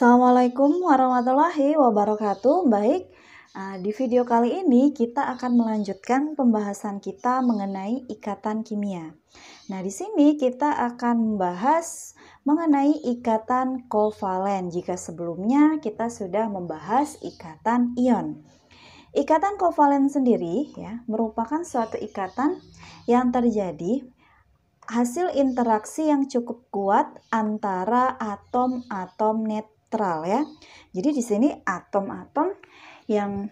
Assalamualaikum warahmatullahi wabarakatuh. Baik, eh, di video kali ini kita akan melanjutkan pembahasan kita mengenai ikatan kimia. Nah, di sini kita akan membahas mengenai ikatan kovalen. Jika sebelumnya kita sudah membahas ikatan ion. Ikatan kovalen sendiri ya merupakan suatu ikatan yang terjadi hasil interaksi yang cukup kuat antara atom-atom net spektral ya. Jadi di sini atom-atom yang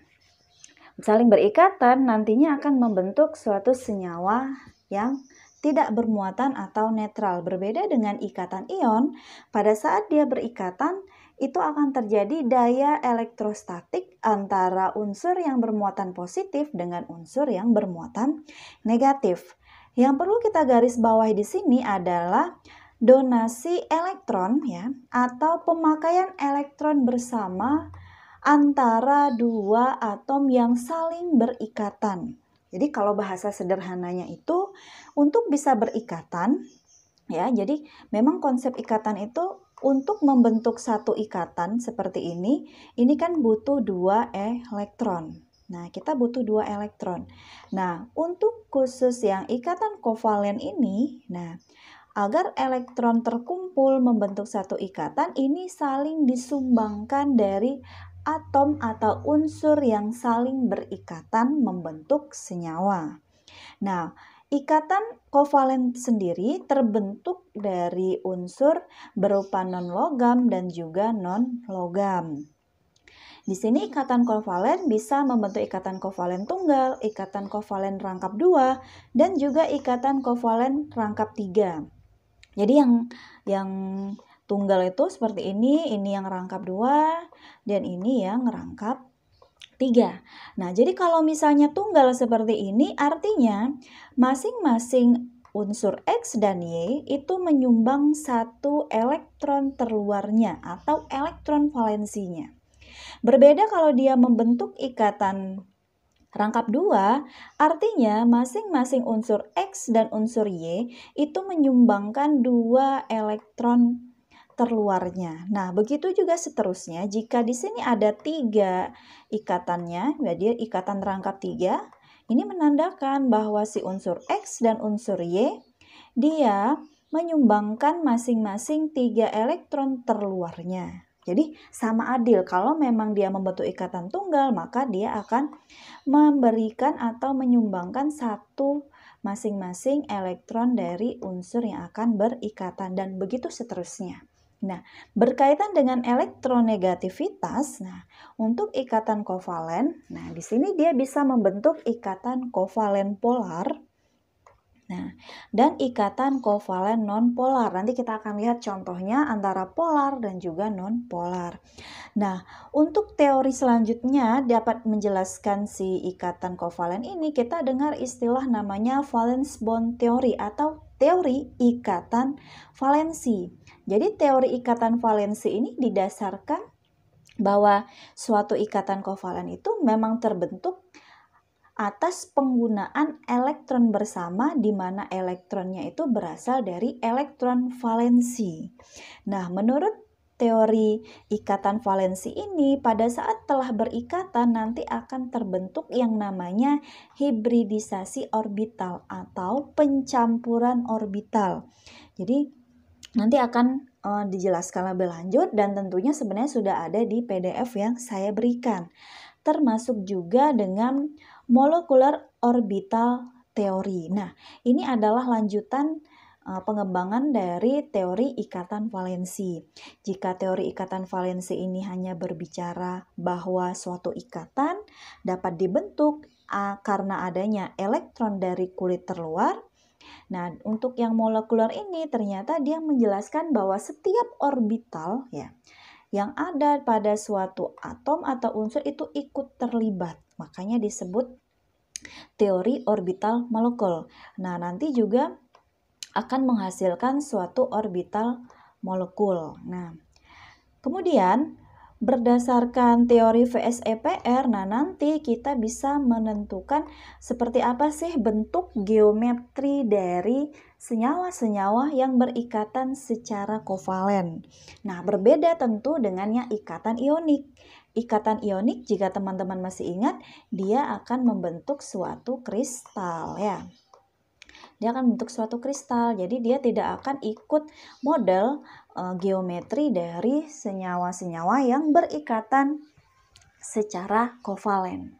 saling berikatan nantinya akan membentuk suatu senyawa yang tidak bermuatan atau netral. Berbeda dengan ikatan ion, pada saat dia berikatan itu akan terjadi daya elektrostatik antara unsur yang bermuatan positif dengan unsur yang bermuatan negatif. Yang perlu kita garis bawahi di sini adalah donasi elektron ya atau pemakaian elektron bersama antara dua atom yang saling berikatan. Jadi kalau bahasa sederhananya itu untuk bisa berikatan ya. Jadi memang konsep ikatan itu untuk membentuk satu ikatan seperti ini, ini kan butuh dua elektron. Nah, kita butuh dua elektron. Nah, untuk khusus yang ikatan kovalen ini, nah, agar elektron terkumpul membentuk satu ikatan ini saling disumbangkan dari atom atau unsur yang saling berikatan membentuk senyawa. Nah, ikatan kovalen sendiri terbentuk dari unsur berupa non-logam dan juga non-logam. Di sini ikatan kovalen bisa membentuk ikatan kovalen tunggal, ikatan kovalen rangkap dua, dan juga ikatan kovalen rangkap tiga jadi yang yang tunggal itu seperti ini ini yang rangkap dua dan ini yang rangkap tiga nah jadi kalau misalnya tunggal seperti ini artinya masing-masing unsur X dan Y itu menyumbang satu elektron terluarnya atau elektron valensinya. Berbeda kalau dia membentuk ikatan Rangkap dua artinya masing-masing unsur X dan unsur Y itu menyumbangkan dua elektron terluarnya. Nah, begitu juga seterusnya jika di sini ada tiga ikatannya, jadi ikatan rangkap tiga, ini menandakan bahwa si unsur X dan unsur Y dia menyumbangkan masing-masing tiga elektron terluarnya. Jadi sama adil kalau memang dia membentuk ikatan tunggal maka dia akan memberikan atau menyumbangkan satu masing-masing elektron dari unsur yang akan berikatan dan begitu seterusnya. Nah, berkaitan dengan elektronegativitas, nah untuk ikatan kovalen, nah di sini dia bisa membentuk ikatan kovalen polar Nah, dan ikatan kovalen nonpolar. Nanti kita akan lihat contohnya antara polar dan juga nonpolar. Nah, untuk teori selanjutnya dapat menjelaskan si ikatan kovalen ini kita dengar istilah namanya valence bond theory atau teori ikatan valensi. Jadi teori ikatan valensi ini didasarkan bahwa suatu ikatan kovalen itu memang terbentuk atas penggunaan elektron bersama di mana elektronnya itu berasal dari elektron valensi. Nah, menurut teori ikatan valensi ini pada saat telah berikatan nanti akan terbentuk yang namanya hibridisasi orbital atau pencampuran orbital. Jadi nanti akan uh, dijelaskan lebih lanjut dan tentunya sebenarnya sudah ada di PDF yang saya berikan. Termasuk juga dengan Molecular Orbital teori. Nah, ini adalah lanjutan eh, pengembangan dari teori ikatan valensi. Jika teori ikatan valensi ini hanya berbicara bahwa suatu ikatan dapat dibentuk karena adanya elektron dari kulit terluar, Nah, untuk yang molekuler ini ternyata dia menjelaskan bahwa setiap orbital ya yang ada pada suatu atom atau unsur itu ikut terlibat. Makanya disebut teori orbital molekul. Nah, nanti juga akan menghasilkan suatu orbital molekul. Nah, kemudian berdasarkan teori VSEPR, nah nanti kita bisa menentukan seperti apa sih bentuk geometri dari senyawa-senyawa yang berikatan secara kovalen. Nah, berbeda tentu dengan yang ikatan ionik ikatan ionik jika teman-teman masih ingat dia akan membentuk suatu kristal ya dia akan membentuk suatu kristal jadi dia tidak akan ikut model e, geometri dari senyawa-senyawa yang berikatan secara kovalen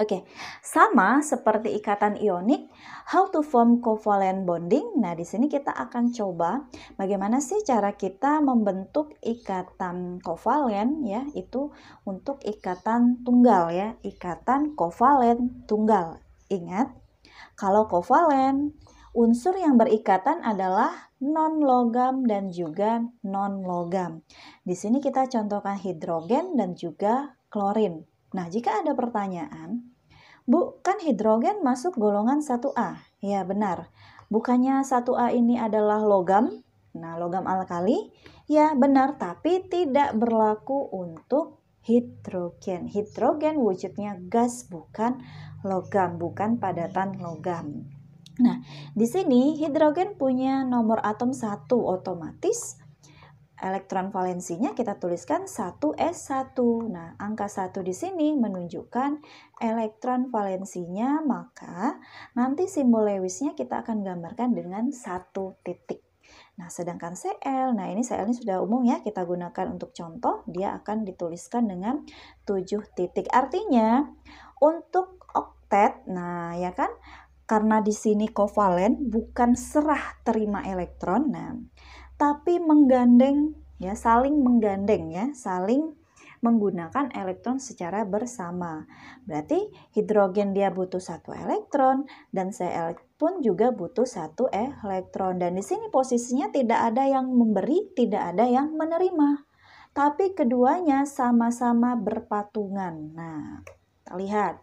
Oke, sama seperti ikatan ionik, how to form covalent bonding. Nah, di sini kita akan coba bagaimana sih cara kita membentuk ikatan kovalen ya, itu untuk ikatan tunggal ya, ikatan kovalen tunggal. Ingat, kalau kovalen unsur yang berikatan adalah non logam dan juga non logam. Di sini kita contohkan hidrogen dan juga klorin. Nah, jika ada pertanyaan, Bu, kan hidrogen masuk golongan 1A? Ya, benar. Bukannya 1A ini adalah logam? Nah, logam alkali? Ya, benar, tapi tidak berlaku untuk hidrogen. Hidrogen wujudnya gas, bukan logam, bukan padatan logam. Nah, di sini hidrogen punya nomor atom satu otomatis elektron valensinya kita tuliskan 1s1. Nah, angka 1 di sini menunjukkan elektron valensinya, maka nanti simbol Lewisnya kita akan gambarkan dengan satu titik. Nah, sedangkan CL, nah ini CL ini sudah umum ya, kita gunakan untuk contoh, dia akan dituliskan dengan 7 titik. Artinya, untuk oktet, nah ya kan, karena di sini kovalen bukan serah terima elektron. Nah, tapi menggandeng ya saling menggandeng ya saling menggunakan elektron secara bersama. Berarti hidrogen dia butuh satu elektron dan saya pun juga butuh satu elektron. Dan di sini posisinya tidak ada yang memberi, tidak ada yang menerima. Tapi keduanya sama-sama berpatungan. Nah, kita lihat.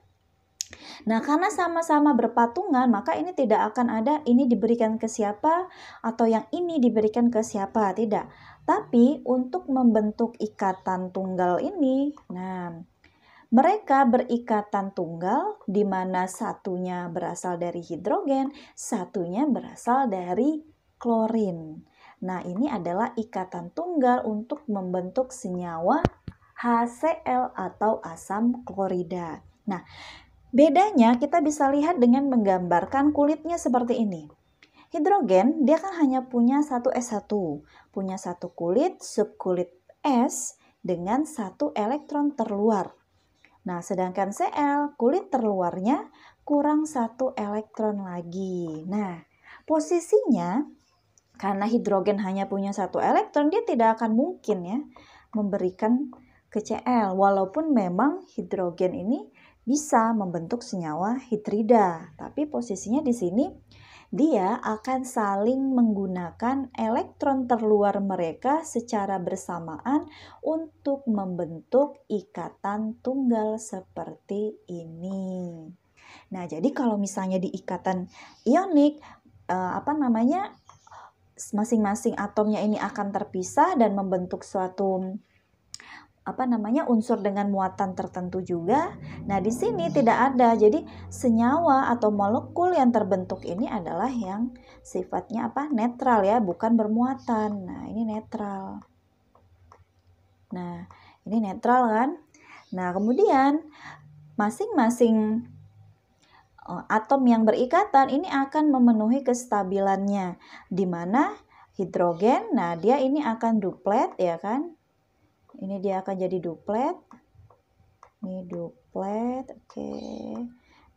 Nah, karena sama-sama berpatungan, maka ini tidak akan ada ini diberikan ke siapa atau yang ini diberikan ke siapa, tidak. Tapi untuk membentuk ikatan tunggal ini, nah mereka berikatan tunggal di mana satunya berasal dari hidrogen, satunya berasal dari klorin. Nah, ini adalah ikatan tunggal untuk membentuk senyawa HCl atau asam klorida. Nah, Bedanya kita bisa lihat dengan menggambarkan kulitnya seperti ini. Hidrogen dia kan hanya punya satu S1, punya satu kulit, subkulit S dengan satu elektron terluar. Nah, sedangkan Cl kulit terluarnya kurang satu elektron lagi. Nah, posisinya karena hidrogen hanya punya satu elektron, dia tidak akan mungkin ya memberikan ke Cl walaupun memang hidrogen ini bisa membentuk senyawa hidrida. Tapi posisinya di sini dia akan saling menggunakan elektron terluar mereka secara bersamaan untuk membentuk ikatan tunggal seperti ini. Nah, jadi kalau misalnya di ikatan ionik eh, apa namanya masing-masing atomnya ini akan terpisah dan membentuk suatu apa namanya unsur dengan muatan tertentu juga. Nah, di sini tidak ada. Jadi senyawa atau molekul yang terbentuk ini adalah yang sifatnya apa? netral ya, bukan bermuatan. Nah, ini netral. Nah, ini netral kan? Nah, kemudian masing-masing eh, atom yang berikatan ini akan memenuhi kestabilannya di mana hidrogen nah dia ini akan duplet ya kan ini dia akan jadi duplet ini duplet oke okay.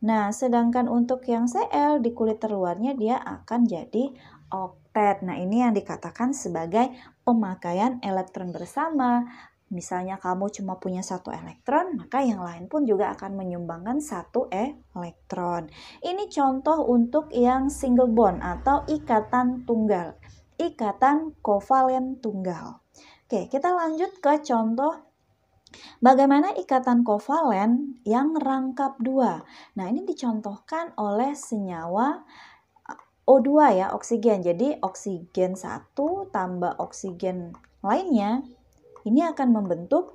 nah sedangkan untuk yang CL di kulit terluarnya dia akan jadi oktet nah ini yang dikatakan sebagai pemakaian elektron bersama misalnya kamu cuma punya satu elektron, maka yang lain pun juga akan menyumbangkan satu elektron. Ini contoh untuk yang single bond atau ikatan tunggal, ikatan kovalen tunggal. Oke, kita lanjut ke contoh Bagaimana ikatan kovalen yang rangkap dua? Nah, ini dicontohkan oleh senyawa eh, O2 ya, oksigen. Jadi, oksigen satu tambah oksigen lainnya ini akan membentuk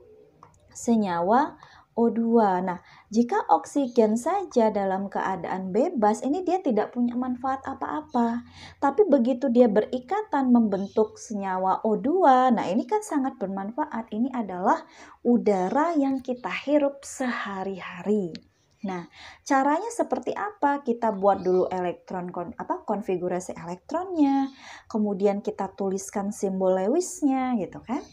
senyawa O2. Nah, jika oksigen saja dalam keadaan bebas, ini dia tidak punya manfaat apa-apa. Tapi begitu dia berikatan membentuk senyawa O2, nah ini kan sangat bermanfaat. Ini adalah udara yang kita hirup sehari-hari. Nah, caranya seperti apa? Kita buat dulu elektron kon, apa konfigurasi elektronnya, kemudian kita tuliskan simbol Lewisnya gitu kan.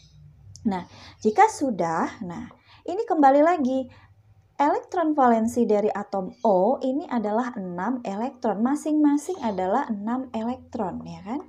Nah, jika sudah, nah ini kembali lagi, elektron valensi dari atom O ini adalah 6 elektron. Masing-masing adalah 6 elektron, ya kan?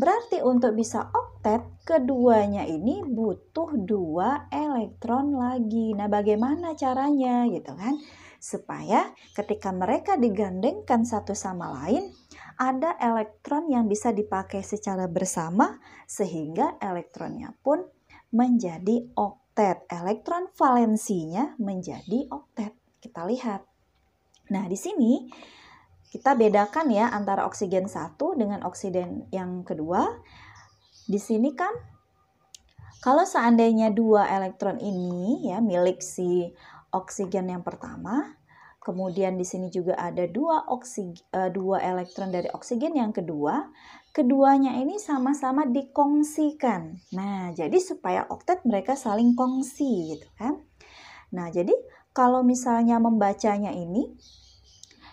Berarti untuk bisa oktet, keduanya ini butuh dua elektron lagi. Nah, bagaimana caranya gitu kan? Supaya ketika mereka digandengkan satu sama lain, ada elektron yang bisa dipakai secara bersama sehingga elektronnya pun menjadi oktet oktet. Elektron valensinya menjadi oktet. Kita lihat. Nah, di sini kita bedakan ya antara oksigen 1 dengan oksigen yang kedua. Di sini kan kalau seandainya dua elektron ini ya milik si oksigen yang pertama, kemudian di sini juga ada dua oksigen eh, dua elektron dari oksigen yang kedua keduanya ini sama-sama dikongsikan. Nah, jadi supaya oktet mereka saling kongsi gitu kan. Nah, jadi kalau misalnya membacanya ini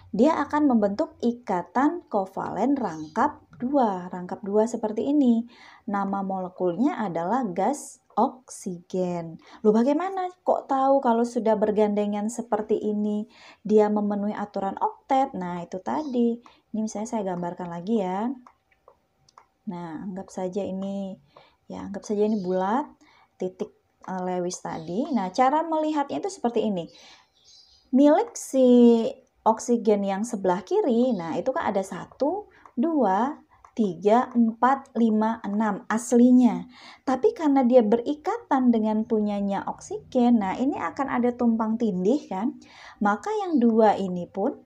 dia akan membentuk ikatan kovalen rangkap 2, rangkap 2 seperti ini. Nama molekulnya adalah gas oksigen. Loh bagaimana kok tahu kalau sudah bergandengan seperti ini dia memenuhi aturan oktet? Nah itu tadi, ini misalnya saya gambarkan lagi ya. Nah, anggap saja ini ya, anggap saja ini bulat titik uh, Lewis tadi. Nah, cara melihatnya itu seperti ini. Milik si oksigen yang sebelah kiri, nah itu kan ada 1, 2, 3, 4, 5, 6 aslinya. Tapi karena dia berikatan dengan punyanya oksigen, nah ini akan ada tumpang tindih kan. Maka yang dua ini pun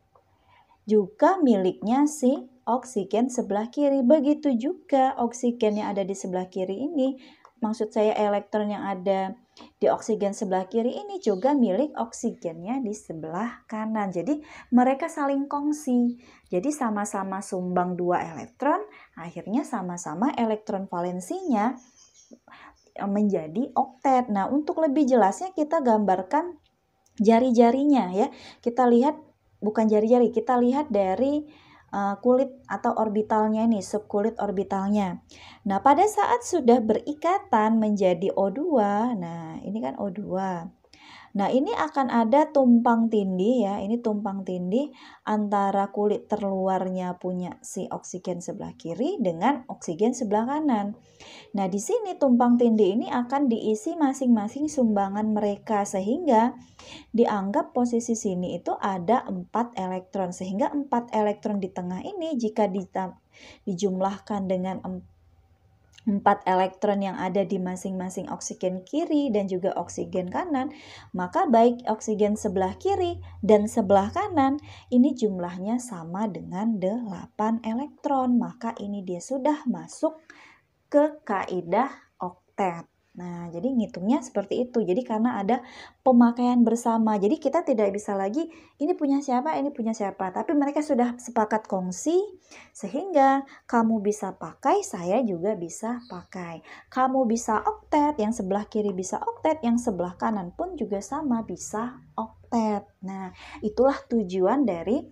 juga miliknya si oksigen sebelah kiri. Begitu juga oksigen yang ada di sebelah kiri ini, maksud saya elektron yang ada di oksigen sebelah kiri ini juga milik oksigennya di sebelah kanan. Jadi mereka saling kongsi. Jadi sama-sama sumbang dua elektron, akhirnya sama-sama elektron valensinya menjadi oktet. Nah, untuk lebih jelasnya kita gambarkan jari-jarinya ya. Kita lihat bukan jari-jari, kita lihat dari Eh, kulit atau orbitalnya ini, subkulit orbitalnya. Nah, pada saat sudah berikatan menjadi O2, nah ini kan O2. Nah, ini akan ada tumpang tindih ya. Ini tumpang tindih antara kulit terluarnya punya si oksigen sebelah kiri dengan oksigen sebelah kanan. Nah, di sini tumpang tindih ini akan diisi masing-masing sumbangan mereka sehingga dianggap posisi sini itu ada 4 elektron sehingga 4 elektron di tengah ini jika dijumlahkan dengan 4 elektron yang ada di masing-masing oksigen kiri dan juga oksigen kanan, maka baik oksigen sebelah kiri dan sebelah kanan ini jumlahnya sama dengan 8 elektron, maka ini dia sudah masuk ke kaidah oktet. Nah, jadi ngitungnya seperti itu. Jadi karena ada pemakaian bersama. Jadi kita tidak bisa lagi ini punya siapa, ini punya siapa. Tapi mereka sudah sepakat kongsi sehingga kamu bisa pakai, saya juga bisa pakai. Kamu bisa oktet, yang sebelah kiri bisa oktet, yang sebelah kanan pun juga sama bisa oktet. Nah, itulah tujuan dari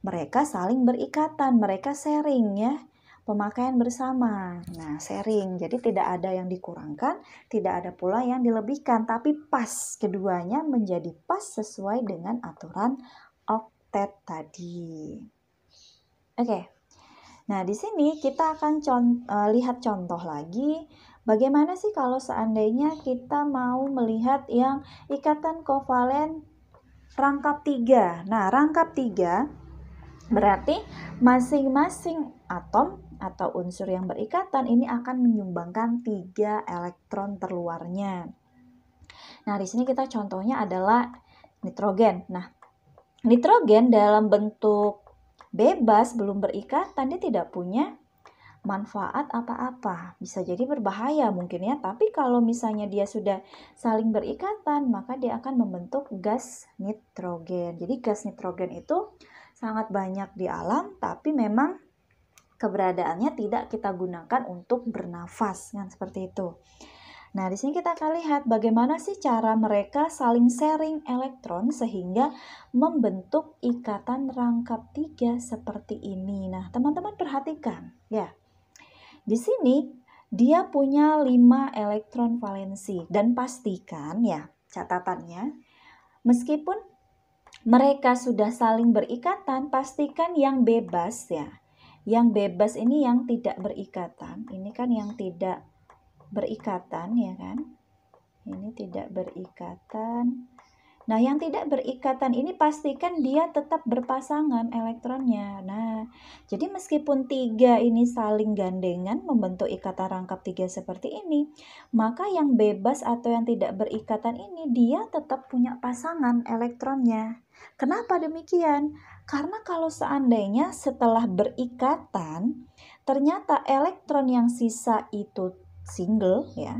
mereka saling berikatan, mereka sharing ya pemakaian bersama. Nah, sharing. Jadi tidak ada yang dikurangkan, tidak ada pula yang dilebihkan, tapi pas keduanya menjadi pas sesuai dengan aturan oktet tadi. Oke. Nah, di sini kita akan e, lihat contoh lagi bagaimana sih kalau seandainya kita mau melihat yang ikatan kovalen rangkap 3. Nah, rangkap 3 berarti masing-masing atom atau unsur yang berikatan ini akan menyumbangkan tiga elektron terluarnya. Nah, di sini kita contohnya adalah nitrogen. Nah, nitrogen dalam bentuk bebas belum berikatan dia tidak punya manfaat apa-apa. Bisa jadi berbahaya mungkin ya, tapi kalau misalnya dia sudah saling berikatan, maka dia akan membentuk gas nitrogen. Jadi gas nitrogen itu sangat banyak di alam, tapi memang keberadaannya tidak kita gunakan untuk bernafas kan seperti itu. Nah, di sini kita akan lihat bagaimana sih cara mereka saling sharing elektron sehingga membentuk ikatan rangkap tiga seperti ini. Nah, teman-teman perhatikan ya. Di sini dia punya 5 elektron valensi dan pastikan ya catatannya meskipun mereka sudah saling berikatan pastikan yang bebas ya yang bebas ini yang tidak berikatan ini kan yang tidak berikatan ya kan ini tidak berikatan Nah, yang tidak berikatan ini pastikan dia tetap berpasangan elektronnya. Nah, jadi meskipun tiga ini saling gandengan membentuk ikatan rangkap tiga seperti ini, maka yang bebas atau yang tidak berikatan ini dia tetap punya pasangan elektronnya. Kenapa demikian? Karena kalau seandainya setelah berikatan, ternyata elektron yang sisa itu single ya,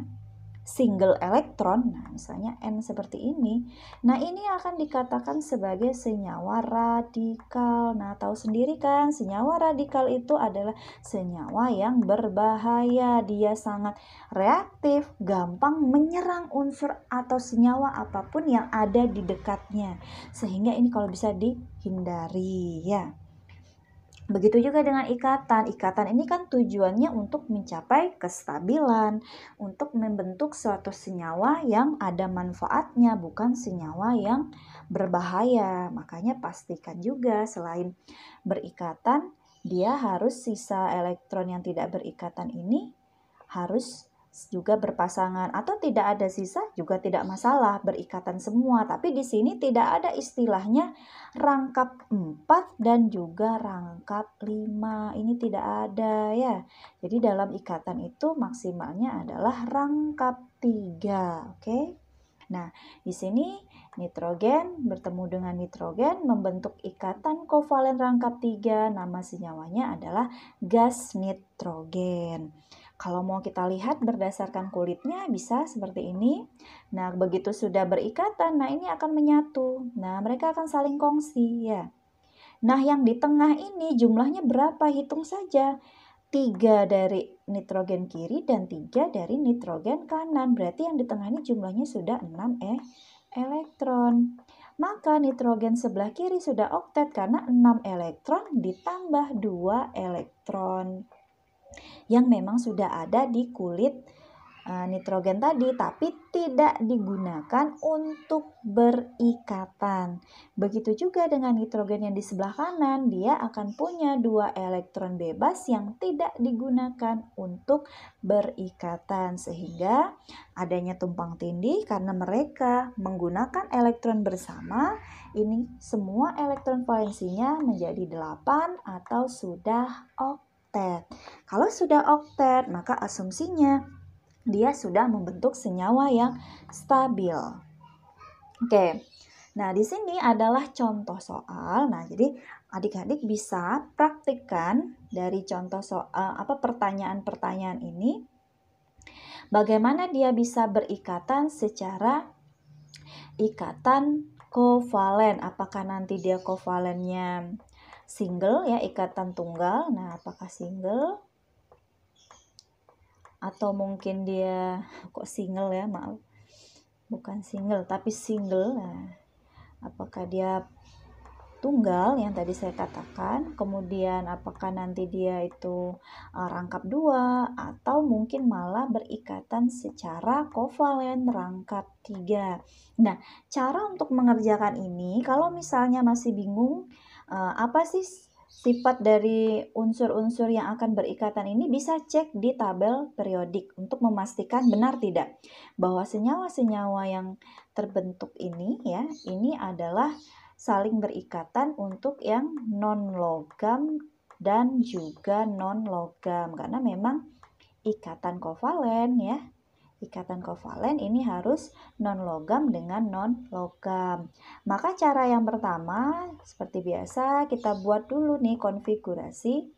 single elektron, nah misalnya N seperti ini, nah ini akan dikatakan sebagai senyawa radikal. Nah tahu sendiri kan, senyawa radikal itu adalah senyawa yang berbahaya, dia sangat reaktif, gampang menyerang unsur atau senyawa apapun yang ada di dekatnya. Sehingga ini kalau bisa dihindari ya. Begitu juga dengan ikatan. Ikatan ini kan tujuannya untuk mencapai kestabilan, untuk membentuk suatu senyawa yang ada manfaatnya, bukan senyawa yang berbahaya. Makanya pastikan juga selain berikatan, dia harus sisa elektron yang tidak berikatan ini harus juga berpasangan atau tidak ada sisa juga tidak masalah berikatan semua tapi di sini tidak ada istilahnya rangkap 4 dan juga rangkap 5 ini tidak ada ya jadi dalam ikatan itu maksimalnya adalah rangkap 3 oke nah di sini nitrogen bertemu dengan nitrogen membentuk ikatan kovalen rangkap 3 nama senyawanya adalah gas nitrogen kalau mau kita lihat berdasarkan kulitnya bisa seperti ini. Nah, begitu sudah berikatan, nah ini akan menyatu. Nah, mereka akan saling kongsi ya. Nah, yang di tengah ini jumlahnya berapa? Hitung saja. 3 dari nitrogen kiri dan 3 dari nitrogen kanan. Berarti yang di tengah ini jumlahnya sudah 6 eh, elektron. Maka nitrogen sebelah kiri sudah oktet karena 6 elektron ditambah 2 elektron yang memang sudah ada di kulit eh, nitrogen tadi tapi tidak digunakan untuk berikatan. Begitu juga dengan nitrogen yang di sebelah kanan, dia akan punya dua elektron bebas yang tidak digunakan untuk berikatan sehingga adanya tumpang tindih karena mereka menggunakan elektron bersama, ini semua elektron valensinya menjadi 8 atau sudah oke oktet. Kalau sudah oktet, maka asumsinya dia sudah membentuk senyawa yang stabil. Oke. Nah, di sini adalah contoh soal. Nah, jadi adik-adik bisa praktikkan dari contoh soal eh, apa pertanyaan-pertanyaan ini bagaimana dia bisa berikatan secara ikatan kovalen. Apakah nanti dia kovalennya single ya ikatan tunggal nah apakah single atau mungkin dia kok single ya maaf bukan single tapi single nah apakah dia tunggal yang tadi saya katakan kemudian apakah nanti dia itu uh, rangkap dua atau mungkin malah berikatan secara kovalen rangkap tiga nah cara untuk mengerjakan ini kalau misalnya masih bingung uh, apa sih sifat dari unsur-unsur yang akan berikatan ini bisa cek di tabel periodik untuk memastikan benar tidak bahwa senyawa-senyawa yang terbentuk ini ya ini adalah saling berikatan untuk yang non logam dan juga non logam karena memang ikatan kovalen ya ikatan kovalen ini harus non logam dengan non logam. Maka cara yang pertama seperti biasa kita buat dulu nih konfigurasi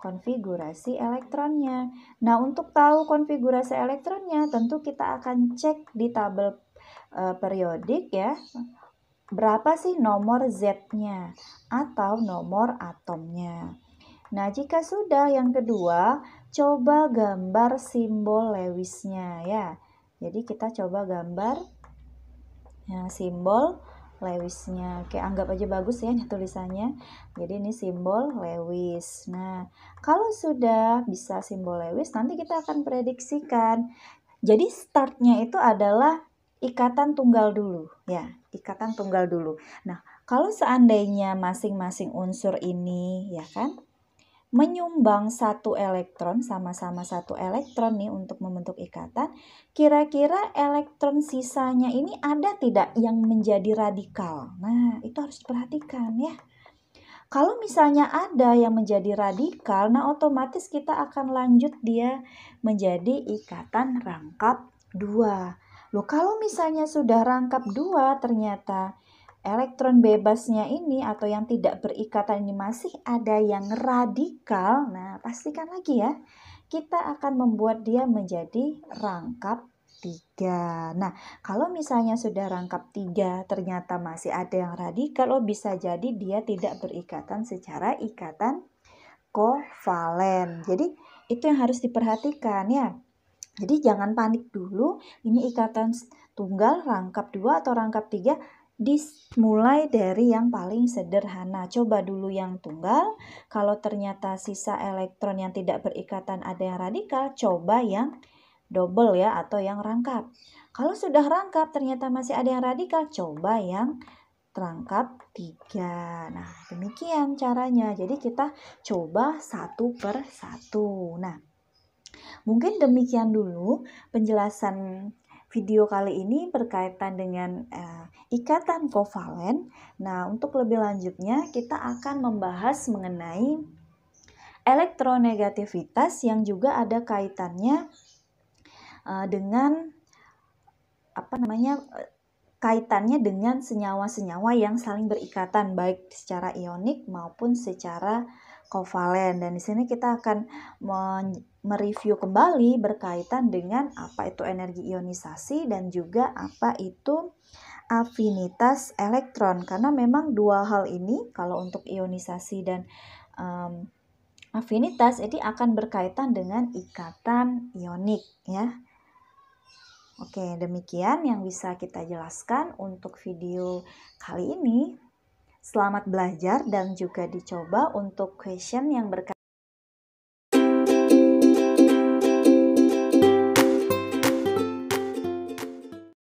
konfigurasi elektronnya. Nah, untuk tahu konfigurasi elektronnya tentu kita akan cek di tabel e, periodik ya. Berapa sih nomor Z-nya atau nomor atomnya? Nah, jika sudah yang kedua, coba gambar simbol Lewisnya ya. Jadi kita coba gambar ya, simbol Lewisnya. Oke, anggap aja bagus ya tulisannya. Jadi ini simbol Lewis. Nah, kalau sudah bisa simbol Lewis, nanti kita akan prediksikan. Jadi startnya itu adalah ikatan tunggal dulu ya ikatan tunggal dulu nah kalau seandainya masing-masing unsur ini ya kan menyumbang satu elektron sama-sama satu elektron nih untuk membentuk ikatan kira-kira elektron sisanya ini ada tidak yang menjadi radikal nah itu harus diperhatikan ya kalau misalnya ada yang menjadi radikal nah otomatis kita akan lanjut dia menjadi ikatan rangkap dua loh kalau misalnya sudah rangkap dua ternyata elektron bebasnya ini atau yang tidak berikatan ini masih ada yang radikal, nah pastikan lagi ya, kita akan membuat dia menjadi rangkap tiga. Nah, kalau misalnya sudah rangkap tiga, ternyata masih ada yang radikal, oh bisa jadi dia tidak berikatan secara ikatan kovalen. Jadi, itu yang harus diperhatikan ya. Jadi, jangan panik dulu, ini ikatan tunggal, rangkap dua atau rangkap tiga, dis mulai dari yang paling sederhana. Coba dulu yang tunggal. Kalau ternyata sisa elektron yang tidak berikatan ada yang radikal, coba yang double ya atau yang rangkap. Kalau sudah rangkap ternyata masih ada yang radikal, coba yang terangkap 3. Nah, demikian caranya. Jadi kita coba satu per satu. Nah, mungkin demikian dulu penjelasan Video kali ini berkaitan dengan uh, ikatan kovalen. Nah, untuk lebih lanjutnya kita akan membahas mengenai elektronegativitas yang juga ada kaitannya uh, dengan apa namanya kaitannya dengan senyawa-senyawa yang saling berikatan baik secara ionik maupun secara kovalen dan di sini kita akan mereview kembali berkaitan dengan apa itu energi ionisasi dan juga apa itu afinitas elektron karena memang dua hal ini kalau untuk ionisasi dan um, afinitas ini akan berkaitan dengan ikatan ionik ya. Oke, demikian yang bisa kita jelaskan untuk video kali ini. Selamat belajar dan juga dicoba untuk question yang berkaitan